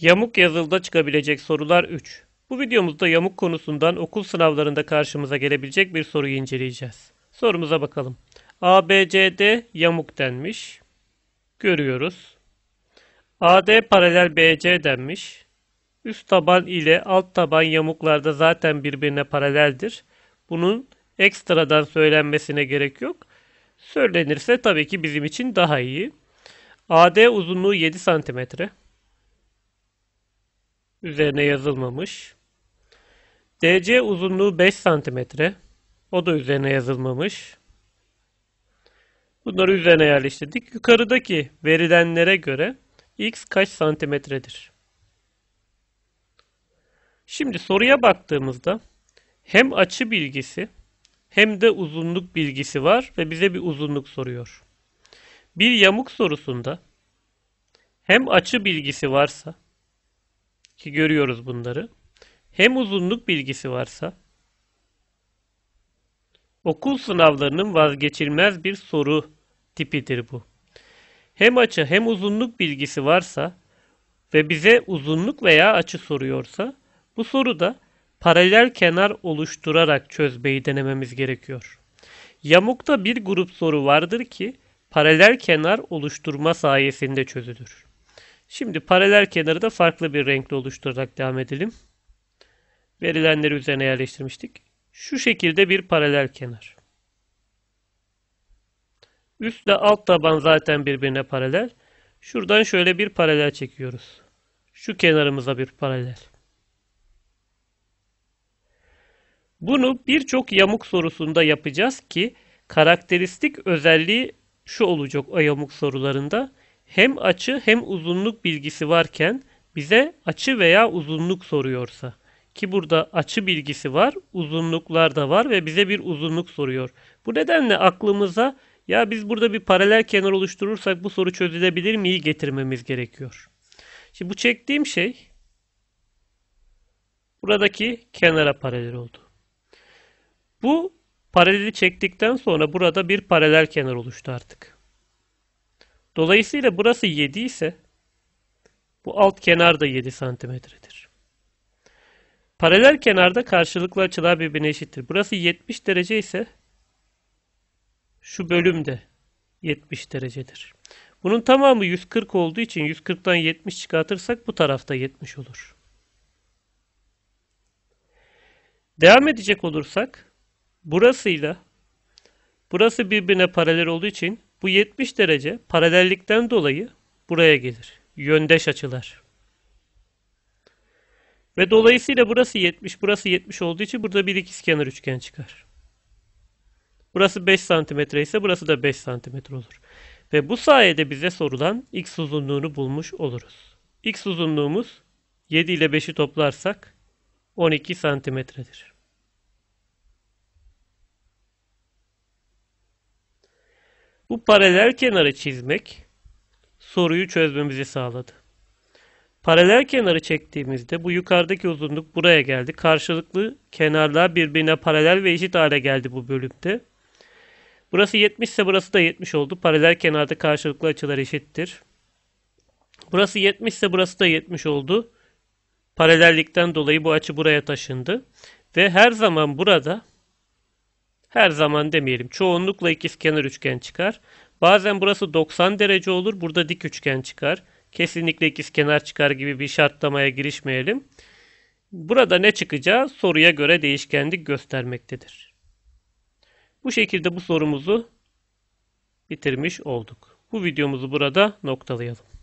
Yamuk yazılıda çıkabilecek sorular 3. Bu videomuzda yamuk konusundan okul sınavlarında karşımıza gelebilecek bir soruyu inceleyeceğiz. Sorumuza bakalım. ABCD yamuk denmiş. Görüyoruz. AD paralel BC denmiş. Üst taban ile alt taban yamuklarda zaten birbirine paraleldir. Bunun ekstradan söylenmesine gerek yok. Söylenirse tabii ki bizim için daha iyi. AD uzunluğu 7 santimetre üzerine yazılmamış. DC uzunluğu 5 cm. O da üzerine yazılmamış. Bunları üzerine yerleştirdik. Yukarıdaki verilenlere göre x kaç santimetredir? Şimdi soruya baktığımızda hem açı bilgisi hem de uzunluk bilgisi var ve bize bir uzunluk soruyor. Bir yamuk sorusunda hem açı bilgisi varsa ki görüyoruz bunları. Hem uzunluk bilgisi varsa okul sınavlarının vazgeçilmez bir soru tipidir bu. Hem açı hem uzunluk bilgisi varsa ve bize uzunluk veya açı soruyorsa bu soru da paralel kenar oluşturarak çözmeyi denememiz gerekiyor. Yamukta bir grup soru vardır ki paralel kenar oluşturma sayesinde çözülür. Şimdi paralel kenarı da farklı bir renkle oluşturarak devam edelim. Verilenleri üzerine yerleştirmiştik. Şu şekilde bir paralel kenar. Üstle alt taban zaten birbirine paralel. Şuradan şöyle bir paralel çekiyoruz. Şu kenarımıza bir paralel. Bunu birçok yamuk sorusunda yapacağız ki karakteristik özelliği şu olacak o yamuk sorularında hem açı hem uzunluk bilgisi varken bize açı veya uzunluk soruyorsa ki burada açı bilgisi var, uzunluklar da var ve bize bir uzunluk soruyor. Bu nedenle aklımıza ya biz burada bir paralel kenar oluşturursak bu soru çözülebilir miyi getirmemiz gerekiyor. Şimdi bu çektiğim şey buradaki kenara paralel oldu. Bu paraleli çektikten sonra burada bir paralel kenar oluştu artık. Dolayısıyla burası 7 ise bu alt kenar da 7 santimetredir. Paralel kenarda karşılıklı açılar birbirine eşittir. Burası 70 derece ise şu bölüm de 70 derecedir. Bunun tamamı 140 olduğu için 140'tan 70 çıkartırsak bu tarafta 70 olur. Devam edecek olursak burasıyla burası birbirine paralel olduğu için bu 70 derece paralellikten dolayı buraya gelir. Yöndeş açılar. Ve dolayısıyla burası 70, burası 70 olduğu için burada bir ikizkenar üçgen çıkar. Burası 5 cm ise burası da 5 cm olur. Ve bu sayede bize sorulan x uzunluğunu bulmuş oluruz. x uzunluğumuz 7 ile 5'i toplarsak 12 santimetredir. Bu paralel kenarı çizmek soruyu çözmemizi sağladı. Paralel kenarı çektiğimizde bu yukarıdaki uzunluk buraya geldi. Karşılıklı kenarlar birbirine paralel ve eşit hale geldi bu bölümde. Burası 70 ise burası da 70 oldu. Paralel kenarda karşılıklı açılar eşittir. Burası 70 ise burası da 70 oldu. Paralellikten dolayı bu açı buraya taşındı. Ve her zaman burada her zaman demeyelim. Çoğunlukla ikizkenar üçgen çıkar. Bazen burası 90 derece olur. Burada dik üçgen çıkar. Kesinlikle ikizkenar çıkar gibi bir şartlamaya girişmeyelim. Burada ne çıkacağı soruya göre değişkenlik göstermektedir. Bu şekilde bu sorumuzu bitirmiş olduk. Bu videomuzu burada noktalayalım.